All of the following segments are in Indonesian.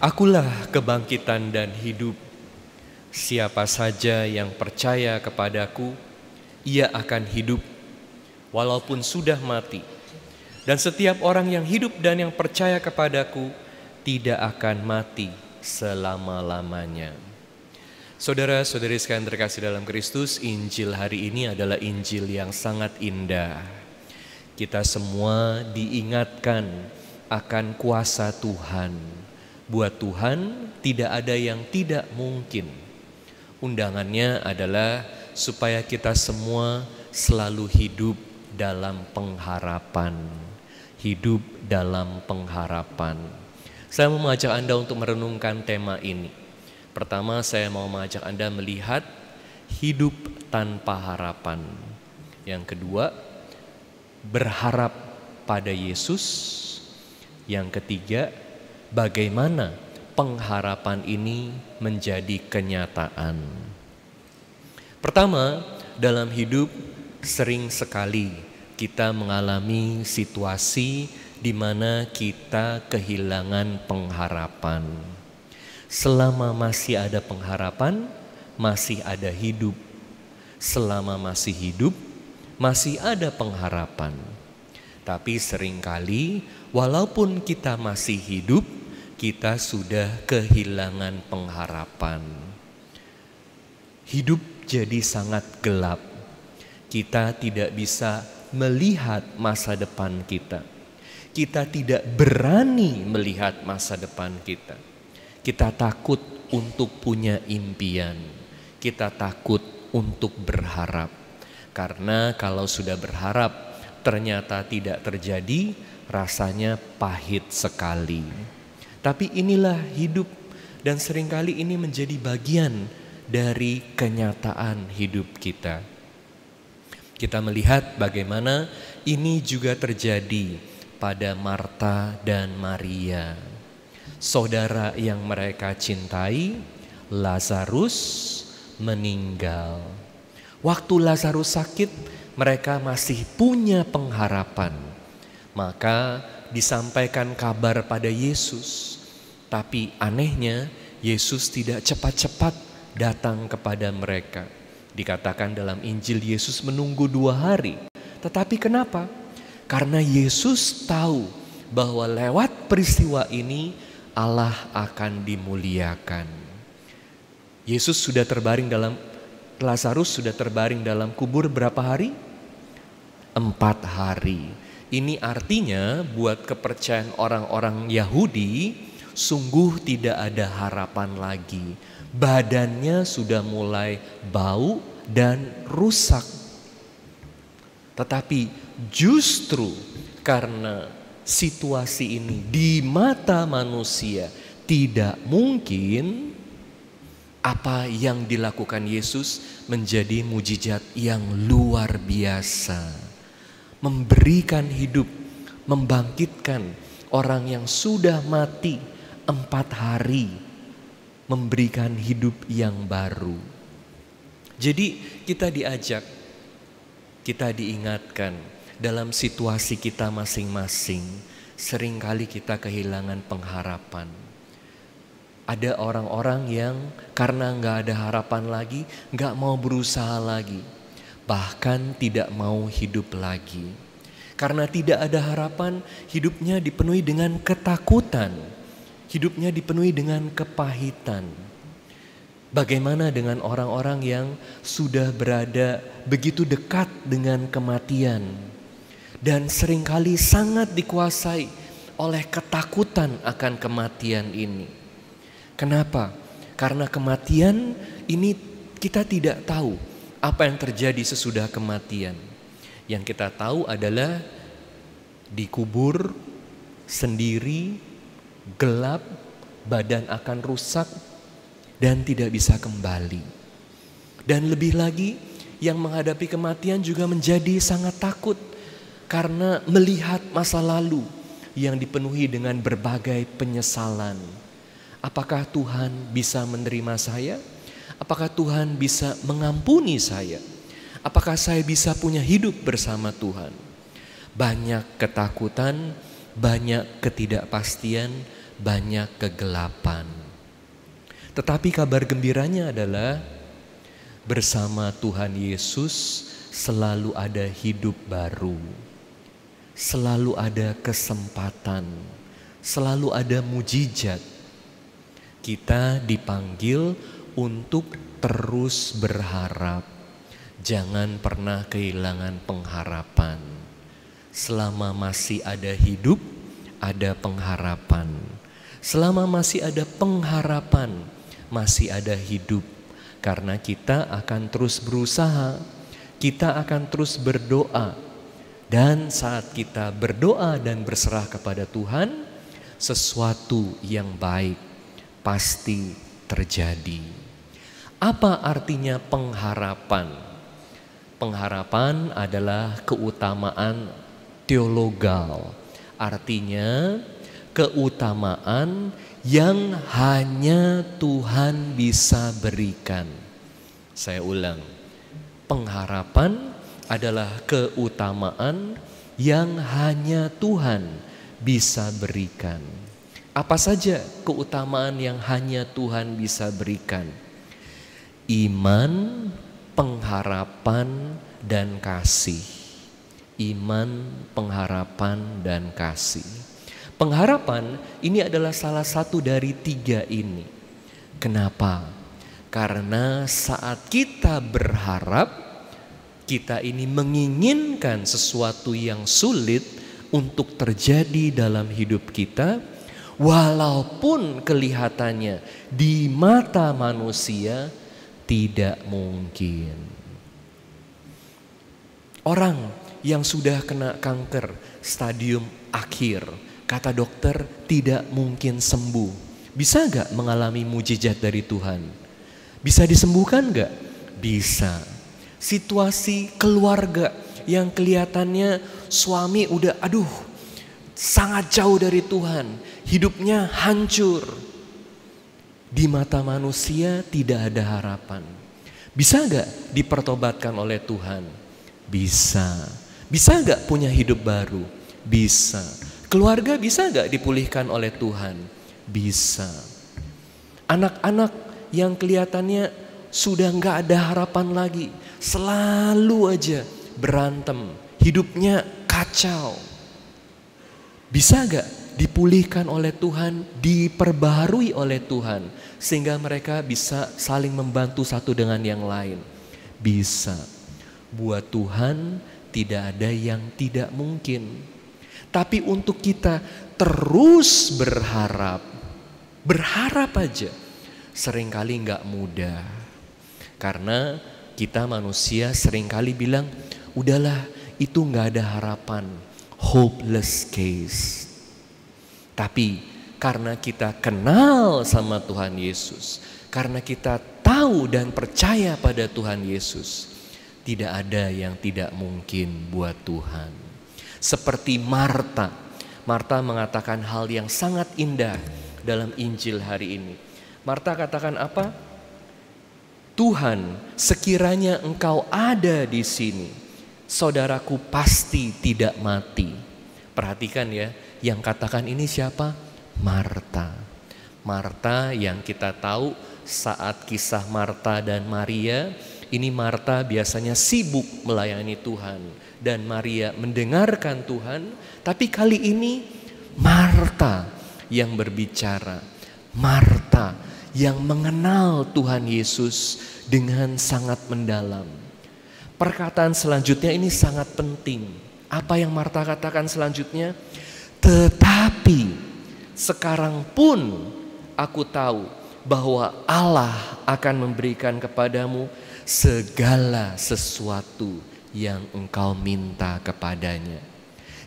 Akulah kebangkitan dan hidup. Siapa saja yang percaya kepadaku, ia akan hidup walaupun sudah mati. Dan setiap orang yang hidup dan yang percaya kepadaku tidak akan mati selama-lamanya. Saudara-saudari sekalian terkasih dalam Kristus, Injil hari ini adalah Injil yang sangat indah. Kita semua diingatkan akan kuasa Tuhan Buat Tuhan tidak ada yang tidak mungkin. Undangannya adalah supaya kita semua selalu hidup dalam pengharapan. Hidup dalam pengharapan. Saya mau mengajak Anda untuk merenungkan tema ini. Pertama, saya mau mengajak Anda melihat hidup tanpa harapan. Yang kedua, berharap pada Yesus. Yang ketiga, bagaimana pengharapan ini menjadi kenyataan. Pertama, dalam hidup sering sekali kita mengalami situasi di mana kita kehilangan pengharapan. Selama masih ada pengharapan, masih ada hidup. Selama masih hidup, masih ada pengharapan. Tapi seringkali walaupun kita masih hidup, kita sudah kehilangan pengharapan. Hidup jadi sangat gelap. Kita tidak bisa melihat masa depan kita. Kita tidak berani melihat masa depan kita. Kita takut untuk punya impian. Kita takut untuk berharap. Karena kalau sudah berharap ternyata tidak terjadi, rasanya pahit sekali. Tapi inilah hidup dan seringkali ini menjadi bagian dari kenyataan hidup kita. Kita melihat bagaimana ini juga terjadi pada Marta dan Maria. Saudara yang mereka cintai, Lazarus meninggal. Waktu Lazarus sakit, mereka masih punya pengharapan. Maka disampaikan kabar pada Yesus tapi anehnya Yesus tidak cepat-cepat datang kepada mereka. Dikatakan dalam Injil Yesus menunggu dua hari. Tetapi kenapa? Karena Yesus tahu bahwa lewat peristiwa ini Allah akan dimuliakan. Yesus sudah terbaring dalam Lazarus sudah terbaring dalam kubur berapa hari? Empat hari. Ini artinya buat kepercayaan orang-orang Yahudi, sungguh tidak ada harapan lagi. Badannya sudah mulai bau dan rusak. Tetapi justru karena situasi ini di mata manusia tidak mungkin apa yang dilakukan Yesus menjadi mujizat yang luar biasa. Memberikan hidup, membangkitkan orang yang sudah mati empat hari memberikan hidup yang baru. Jadi kita diajak, kita diingatkan dalam situasi kita masing-masing. Seringkali kita kehilangan pengharapan. Ada orang-orang yang karena nggak ada harapan lagi, nggak mau berusaha lagi. Bahkan tidak mau hidup lagi. Karena tidak ada harapan, hidupnya dipenuhi dengan ketakutan hidupnya dipenuhi dengan kepahitan. Bagaimana dengan orang-orang yang sudah berada begitu dekat dengan kematian dan seringkali sangat dikuasai oleh ketakutan akan kematian ini? Kenapa? Karena kematian ini kita tidak tahu apa yang terjadi sesudah kematian. Yang kita tahu adalah dikubur sendiri gelap, badan akan rusak, dan tidak bisa kembali. Dan lebih lagi, yang menghadapi kematian juga menjadi sangat takut karena melihat masa lalu yang dipenuhi dengan berbagai penyesalan. Apakah Tuhan bisa menerima saya? Apakah Tuhan bisa mengampuni saya? Apakah saya bisa punya hidup bersama Tuhan? Banyak ketakutan, banyak ketidakpastian, banyak kegelapan. Tetapi kabar gembiranya adalah bersama Tuhan Yesus selalu ada hidup baru. Selalu ada kesempatan, selalu ada mujizat. Kita dipanggil untuk terus berharap. Jangan pernah kehilangan pengharapan. Selama masih ada hidup, ada pengharapan Selama masih ada pengharapan, masih ada hidup. Karena kita akan terus berusaha, kita akan terus berdoa. Dan saat kita berdoa dan berserah kepada Tuhan, sesuatu yang baik pasti terjadi. Apa artinya pengharapan? Pengharapan adalah keutamaan teologal, artinya keutamaan yang hanya Tuhan bisa berikan. Saya ulang, pengharapan adalah keutamaan yang hanya Tuhan bisa berikan. Apa saja keutamaan yang hanya Tuhan bisa berikan? Iman, pengharapan, dan kasih. Iman, pengharapan, dan kasih. Pengharapan ini adalah salah satu dari tiga ini. Kenapa? Karena saat kita berharap, kita ini menginginkan sesuatu yang sulit untuk terjadi dalam hidup kita, walaupun kelihatannya di mata manusia tidak mungkin. Orang yang sudah kena kanker stadium akhir, Kata dokter, tidak mungkin sembuh. Bisa gak mengalami mujizat dari Tuhan? Bisa disembuhkan gak? Bisa. Situasi keluarga yang kelihatannya suami udah aduh sangat jauh dari Tuhan. Hidupnya hancur. Di mata manusia tidak ada harapan. Bisa gak dipertobatkan oleh Tuhan? Bisa. Bisa gak punya hidup baru? Bisa. Keluarga bisa gak dipulihkan oleh Tuhan? Bisa. Anak-anak yang kelihatannya sudah gak ada harapan lagi, selalu aja berantem, hidupnya kacau. Bisa gak dipulihkan oleh Tuhan, diperbarui oleh Tuhan, sehingga mereka bisa saling membantu satu dengan yang lain? Bisa. Buat Tuhan tidak ada yang tidak mungkin. Tapi untuk kita terus berharap, berharap aja, seringkali nggak mudah. Karena kita manusia seringkali bilang, udahlah itu nggak ada harapan, hopeless case. Tapi karena kita kenal sama Tuhan Yesus, karena kita tahu dan percaya pada Tuhan Yesus, tidak ada yang tidak mungkin buat Tuhan. Seperti Marta. Marta mengatakan hal yang sangat indah dalam Injil hari ini. Marta katakan apa? Tuhan, sekiranya engkau ada di sini, saudaraku pasti tidak mati. Perhatikan ya, yang katakan ini siapa? Marta. Marta yang kita tahu saat kisah Marta dan Maria, ini Marta biasanya sibuk melayani Tuhan dan Maria mendengarkan Tuhan, tapi kali ini Marta yang berbicara. Marta yang mengenal Tuhan Yesus dengan sangat mendalam. Perkataan selanjutnya ini sangat penting. Apa yang Marta katakan selanjutnya? Tetapi sekarang pun aku tahu bahwa Allah akan memberikan kepadamu segala sesuatu yang engkau minta kepadanya.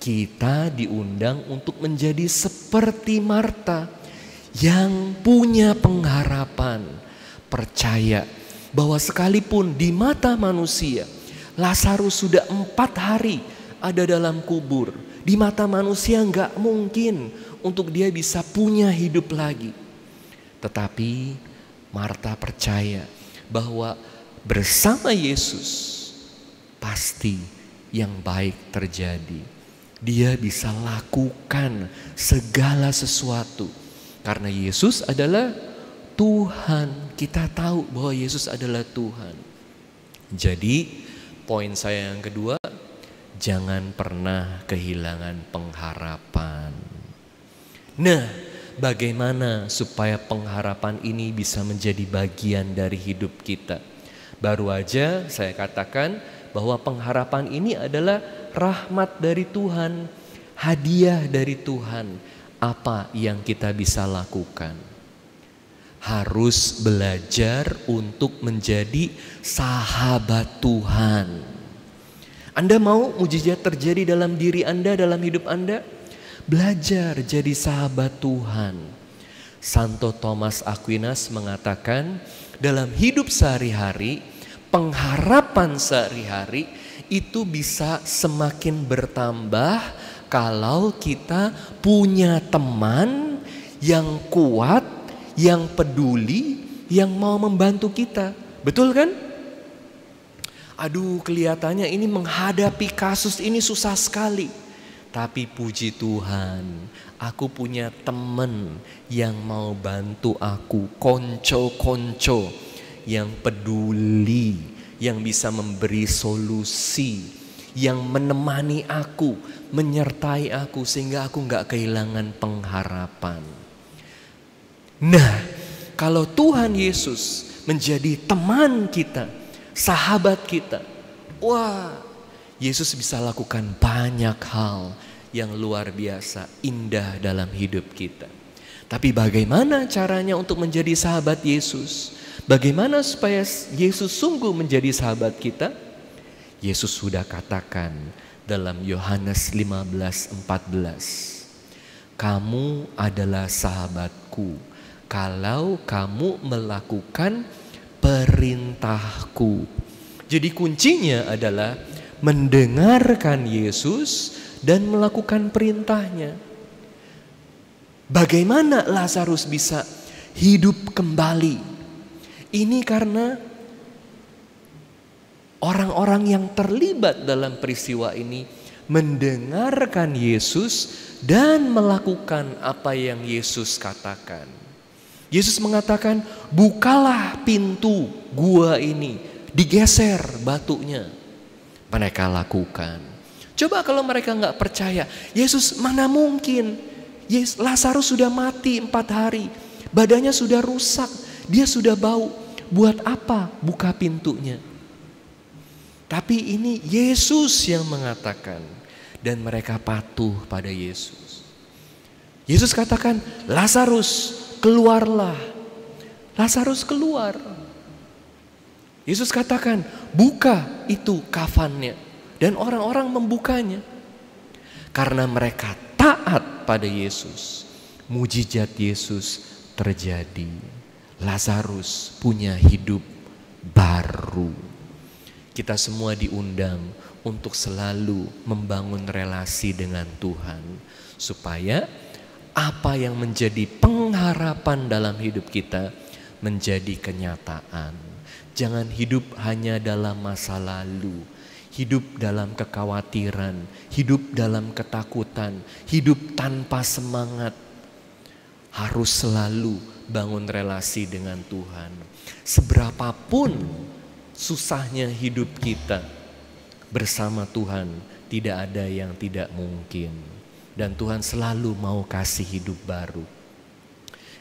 Kita diundang untuk menjadi seperti Marta yang punya pengharapan, percaya bahwa sekalipun di mata manusia Lazarus sudah empat hari ada dalam kubur, di mata manusia nggak mungkin untuk dia bisa punya hidup lagi. Tetapi Marta percaya bahwa bersama Yesus pasti yang baik terjadi. Dia bisa lakukan segala sesuatu karena Yesus adalah Tuhan. Kita tahu bahwa Yesus adalah Tuhan. Jadi, poin saya yang kedua, jangan pernah kehilangan pengharapan. Nah, bagaimana supaya pengharapan ini bisa menjadi bagian dari hidup kita? Baru aja saya katakan, bahwa pengharapan ini adalah rahmat dari Tuhan, hadiah dari Tuhan. Apa yang kita bisa lakukan? Harus belajar untuk menjadi sahabat Tuhan. Anda mau mujizat terjadi dalam diri Anda, dalam hidup Anda? Belajar jadi sahabat Tuhan. Santo Thomas Aquinas mengatakan, dalam hidup sehari-hari, pengharapan sehari-hari itu bisa semakin bertambah kalau kita punya teman yang kuat, yang peduli, yang mau membantu kita. Betul kan? Aduh, kelihatannya ini menghadapi kasus ini susah sekali. Tapi puji Tuhan, aku punya teman yang mau bantu aku, konco-konco yang peduli, yang bisa memberi solusi, yang menemani aku, menyertai aku sehingga aku nggak kehilangan pengharapan. Nah, kalau Tuhan Yesus menjadi teman kita, sahabat kita, wah, Yesus bisa lakukan banyak hal yang luar biasa indah dalam hidup kita. Tapi bagaimana caranya untuk menjadi sahabat Yesus? Bagaimana supaya Yesus sungguh menjadi sahabat kita? Yesus sudah katakan dalam Yohanes 15:14. Kamu adalah sahabatku kalau kamu melakukan perintahku. Jadi kuncinya adalah mendengarkan Yesus dan melakukan perintahnya. Bagaimana Lazarus bisa hidup kembali? Ini karena orang-orang yang terlibat dalam peristiwa ini mendengarkan Yesus dan melakukan apa yang Yesus katakan. Yesus mengatakan, "Bukalah pintu gua ini, digeser batunya." Mereka lakukan. Coba kalau mereka nggak percaya, Yesus mana mungkin? Yes, Lazarus sudah mati empat hari, badannya sudah rusak, dia sudah bau. Buat apa buka pintunya? Tapi ini Yesus yang mengatakan dan mereka patuh pada Yesus. Yesus katakan, "Lazarus, keluarlah." Lazarus keluar. Yesus katakan, "Buka itu kafannya." Dan orang-orang membukanya. Karena mereka taat pada Yesus, mujizat Yesus terjadi. Lazarus punya hidup baru. Kita semua diundang untuk selalu membangun relasi dengan Tuhan, supaya apa yang menjadi pengharapan dalam hidup kita menjadi kenyataan. Jangan hidup hanya dalam masa lalu, hidup dalam kekhawatiran, hidup dalam ketakutan, hidup tanpa semangat, harus selalu bangun relasi dengan Tuhan. Seberapapun susahnya hidup kita bersama Tuhan, tidak ada yang tidak mungkin. Dan Tuhan selalu mau kasih hidup baru.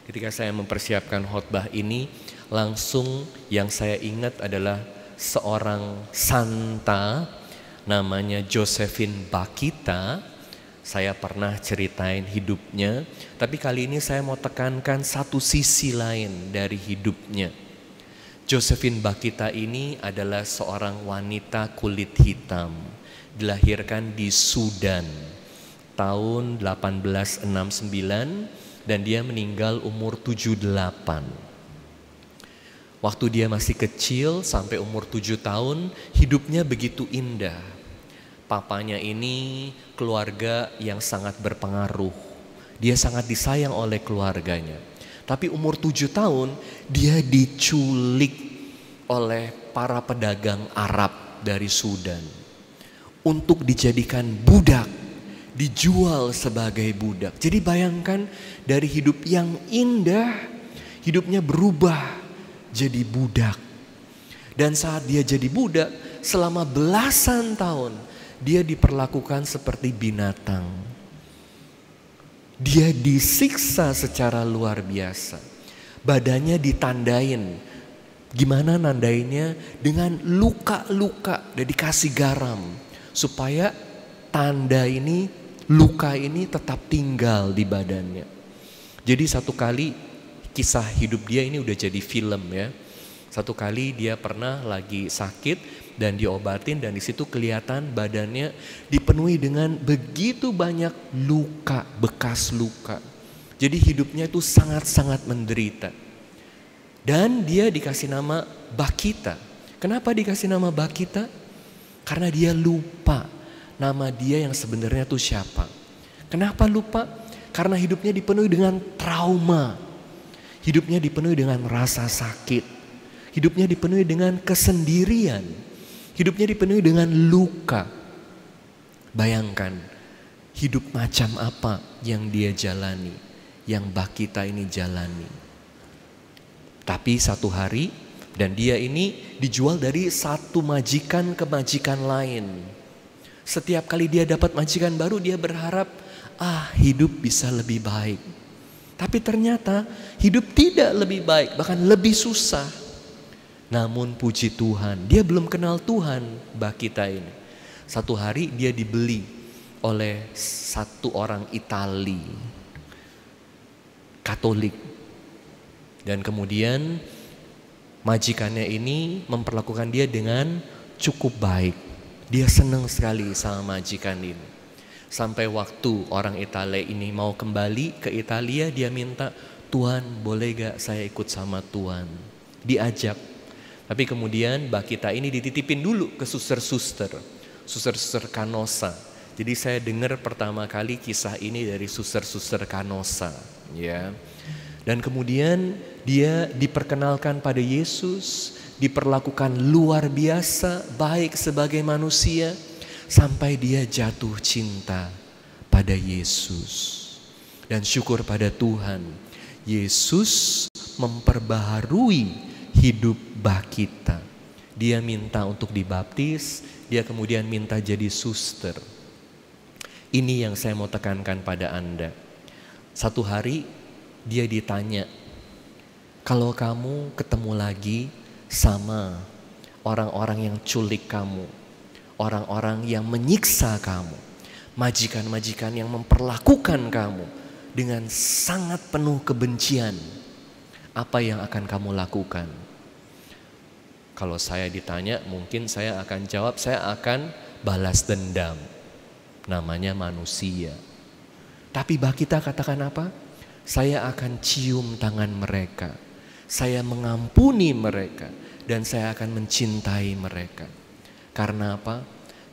Ketika saya mempersiapkan khotbah ini, langsung yang saya ingat adalah seorang santa namanya Josephine Bakita saya pernah ceritain hidupnya, tapi kali ini saya mau tekankan satu sisi lain dari hidupnya. Josephine Bakita ini adalah seorang wanita kulit hitam, dilahirkan di Sudan tahun 1869 dan dia meninggal umur 78. Waktu dia masih kecil sampai umur 7 tahun, hidupnya begitu indah papanya ini keluarga yang sangat berpengaruh. Dia sangat disayang oleh keluarganya. Tapi umur tujuh tahun dia diculik oleh para pedagang Arab dari Sudan. Untuk dijadikan budak, dijual sebagai budak. Jadi bayangkan dari hidup yang indah, hidupnya berubah jadi budak. Dan saat dia jadi budak, selama belasan tahun dia diperlakukan seperti binatang. Dia disiksa secara luar biasa. Badannya ditandain. Gimana nandainnya? Dengan luka-luka dan dikasih garam. Supaya tanda ini, luka ini tetap tinggal di badannya. Jadi satu kali kisah hidup dia ini udah jadi film ya. Satu kali dia pernah lagi sakit, dan diobatin dan di situ kelihatan badannya dipenuhi dengan begitu banyak luka, bekas luka. Jadi hidupnya itu sangat-sangat menderita. Dan dia dikasih nama Bakita. Kenapa dikasih nama Bakita? Karena dia lupa nama dia yang sebenarnya itu siapa. Kenapa lupa? Karena hidupnya dipenuhi dengan trauma. Hidupnya dipenuhi dengan rasa sakit. Hidupnya dipenuhi dengan kesendirian Hidupnya dipenuhi dengan luka. Bayangkan hidup macam apa yang dia jalani, yang kita ini jalani. Tapi satu hari dan dia ini dijual dari satu majikan ke majikan lain. Setiap kali dia dapat majikan baru dia berharap ah hidup bisa lebih baik. Tapi ternyata hidup tidak lebih baik, bahkan lebih susah. Namun puji Tuhan, dia belum kenal Tuhan kita ini. Satu hari dia dibeli oleh satu orang Itali Katolik. Dan kemudian majikannya ini memperlakukan dia dengan cukup baik. Dia senang sekali sama majikan ini. Sampai waktu orang Italia ini mau kembali ke Italia, dia minta, Tuhan boleh gak saya ikut sama Tuhan? Diajak tapi kemudian mbak kita ini dititipin dulu ke suster-suster, suster-suster Kanosa. Jadi saya dengar pertama kali kisah ini dari suster-suster Kanosa, ya. Dan kemudian dia diperkenalkan pada Yesus, diperlakukan luar biasa baik sebagai manusia sampai dia jatuh cinta pada Yesus. Dan syukur pada Tuhan, Yesus memperbaharui hidup bah kita Dia minta untuk dibaptis, dia kemudian minta jadi suster. Ini yang saya mau tekankan pada Anda. Satu hari dia ditanya, kalau kamu ketemu lagi sama orang-orang yang culik kamu, orang-orang yang menyiksa kamu, majikan-majikan yang memperlakukan kamu dengan sangat penuh kebencian, apa yang akan kamu lakukan? Kalau saya ditanya mungkin saya akan jawab saya akan balas dendam. Namanya manusia. Tapi bah kita katakan apa? Saya akan cium tangan mereka. Saya mengampuni mereka dan saya akan mencintai mereka. Karena apa?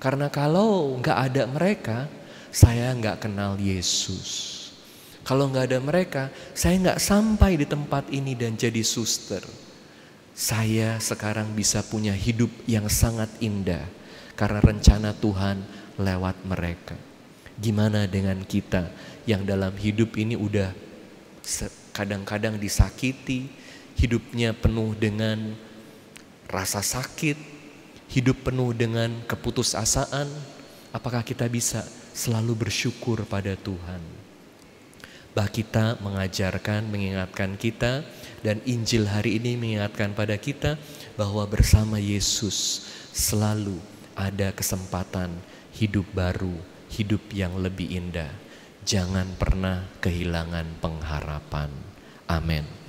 Karena kalau nggak ada mereka, saya nggak kenal Yesus. Kalau nggak ada mereka, saya nggak sampai di tempat ini dan jadi suster saya sekarang bisa punya hidup yang sangat indah karena rencana Tuhan lewat mereka. Gimana dengan kita yang dalam hidup ini udah kadang-kadang disakiti, hidupnya penuh dengan rasa sakit, hidup penuh dengan keputusasaan, apakah kita bisa selalu bersyukur pada Tuhan? Bah kita mengajarkan, mengingatkan kita dan Injil hari ini mengingatkan pada kita bahwa bersama Yesus selalu ada kesempatan hidup baru, hidup yang lebih indah. Jangan pernah kehilangan pengharapan. Amin.